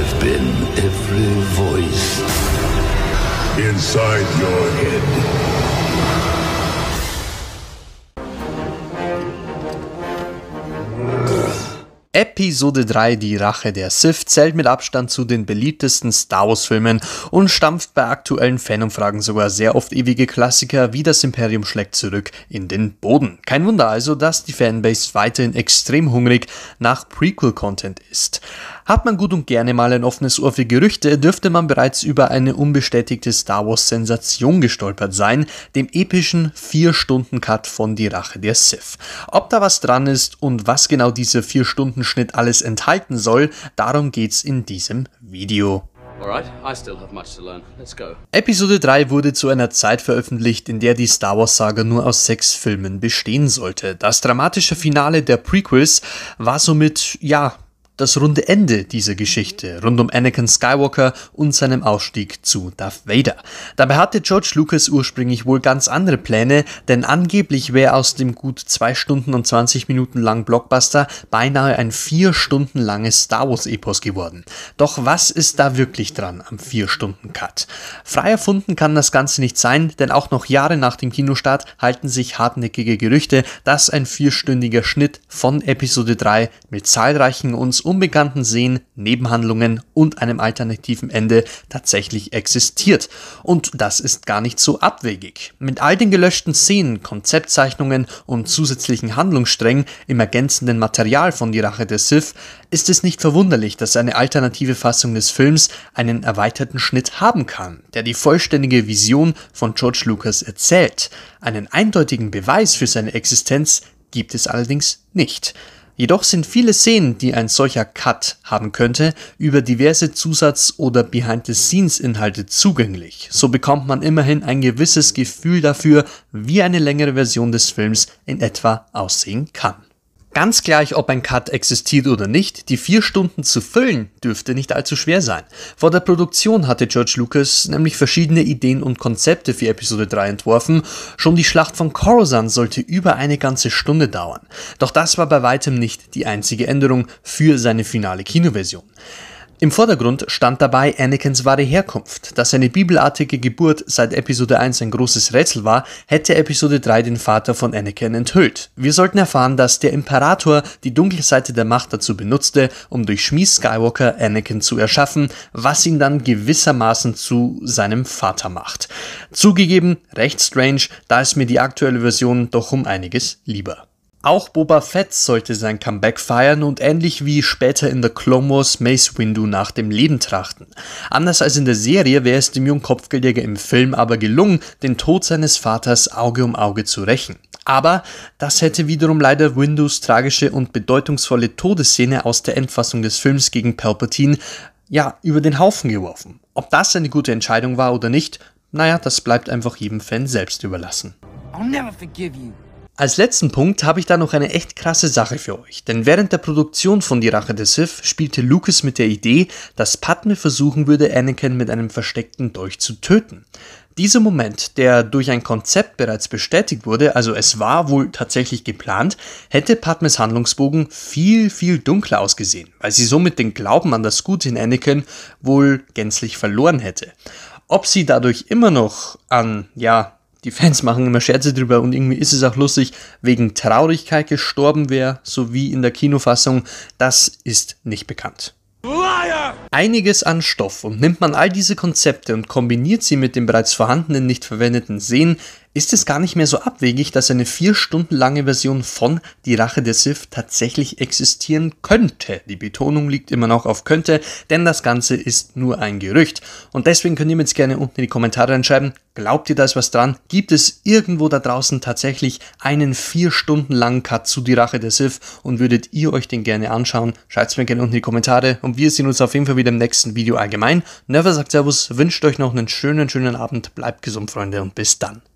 have been every voice inside your head. Episode 3, die Rache der Sith, zählt mit Abstand zu den beliebtesten Star Wars-Filmen und stampft bei aktuellen Fanumfragen sogar sehr oft ewige Klassiker wie Das Imperium schlägt zurück in den Boden. Kein Wunder also, dass die Fanbase weiterhin extrem hungrig nach Prequel-Content ist. Hat man gut und gerne mal ein offenes Ohr für Gerüchte, dürfte man bereits über eine unbestätigte Star Wars-Sensation gestolpert sein, dem epischen 4-Stunden-Cut von Die Rache der Sith. Ob da was dran ist und was genau diese 4 Stunden Stundenschnitt alles enthalten soll, darum geht's in diesem Video. Episode 3 wurde zu einer Zeit veröffentlicht, in der die Star Wars-Saga nur aus sechs Filmen bestehen sollte. Das dramatische Finale der Prequels war somit, ja, das runde Ende dieser Geschichte rund um Anakin Skywalker und seinem Ausstieg zu Darth Vader. Dabei hatte George Lucas ursprünglich wohl ganz andere Pläne, denn angeblich wäre aus dem gut zwei Stunden und 20 Minuten langen Blockbuster beinahe ein vier Stunden langes Star Wars Epos geworden. Doch was ist da wirklich dran am vier Stunden Cut? Frei erfunden kann das Ganze nicht sein, denn auch noch Jahre nach dem Kinostart halten sich hartnäckige Gerüchte, dass ein vierstündiger Schnitt von Episode 3 mit zahlreichen uns unbekannten Seen, Nebenhandlungen und einem alternativen Ende tatsächlich existiert. Und das ist gar nicht so abwegig. Mit all den gelöschten Szenen, Konzeptzeichnungen und zusätzlichen Handlungssträngen im ergänzenden Material von Die Rache der Sith ist es nicht verwunderlich, dass eine alternative Fassung des Films einen erweiterten Schnitt haben kann, der die vollständige Vision von George Lucas erzählt. Einen eindeutigen Beweis für seine Existenz gibt es allerdings nicht. Jedoch sind viele Szenen, die ein solcher Cut haben könnte, über diverse Zusatz- oder Behind-the-Scenes-Inhalte zugänglich. So bekommt man immerhin ein gewisses Gefühl dafür, wie eine längere Version des Films in etwa aussehen kann. Ganz gleich, ob ein Cut existiert oder nicht, die vier Stunden zu füllen dürfte nicht allzu schwer sein. Vor der Produktion hatte George Lucas nämlich verschiedene Ideen und Konzepte für Episode 3 entworfen. Schon die Schlacht von Coruscant sollte über eine ganze Stunde dauern. Doch das war bei weitem nicht die einzige Änderung für seine finale Kinoversion. Im Vordergrund stand dabei Anakins wahre Herkunft. Dass eine bibelartige Geburt seit Episode 1 ein großes Rätsel war, hätte Episode 3 den Vater von Anakin enthüllt. Wir sollten erfahren, dass der Imperator die dunkle Seite der Macht dazu benutzte, um durch Schmies Skywalker Anakin zu erschaffen, was ihn dann gewissermaßen zu seinem Vater macht. Zugegeben, recht strange, da ist mir die aktuelle Version doch um einiges lieber. Auch Boba Fett sollte sein Comeback feiern und ähnlich wie später in The Clone Wars Mace Windu nach dem Leben trachten. Anders als in der Serie wäre es dem jungen Kopfgeldjäger im Film aber gelungen, den Tod seines Vaters Auge um Auge zu rächen. Aber das hätte wiederum leider Windus tragische und bedeutungsvolle Todesszene aus der Endfassung des Films gegen Palpatine ja über den Haufen geworfen. Ob das eine gute Entscheidung war oder nicht, naja, das bleibt einfach jedem Fan selbst überlassen. I'll never forgive you. Als letzten Punkt habe ich da noch eine echt krasse Sache für euch, denn während der Produktion von Die Rache des Sith spielte Lucas mit der Idee, dass Padme versuchen würde, Anakin mit einem versteckten Dolch zu töten. Dieser Moment, der durch ein Konzept bereits bestätigt wurde, also es war wohl tatsächlich geplant, hätte Padmes Handlungsbogen viel, viel dunkler ausgesehen, weil sie somit den Glauben an das Gute in Anakin wohl gänzlich verloren hätte. Ob sie dadurch immer noch an, ja, die Fans machen immer Scherze drüber und irgendwie ist es auch lustig, wegen Traurigkeit gestorben wäre, sowie in der Kinofassung, das ist nicht bekannt. Liar! Einiges an Stoff und nimmt man all diese Konzepte und kombiniert sie mit den bereits vorhandenen nicht verwendeten Szenen, ist es gar nicht mehr so abwegig, dass eine vier Stunden lange Version von Die Rache der Sith tatsächlich existieren könnte. Die Betonung liegt immer noch auf könnte, denn das Ganze ist nur ein Gerücht. Und deswegen könnt ihr mir jetzt gerne unten in die Kommentare reinschreiben, glaubt ihr da ist was dran? Gibt es irgendwo da draußen tatsächlich einen vier Stunden langen Cut zu Die Rache der Sith und würdet ihr euch den gerne anschauen? Schreibt es mir gerne unten in die Kommentare und wir sehen uns auf jeden Fall wieder im nächsten Video allgemein. Never sagt Servus, wünscht euch noch einen schönen, schönen Abend, bleibt gesund, Freunde und bis dann.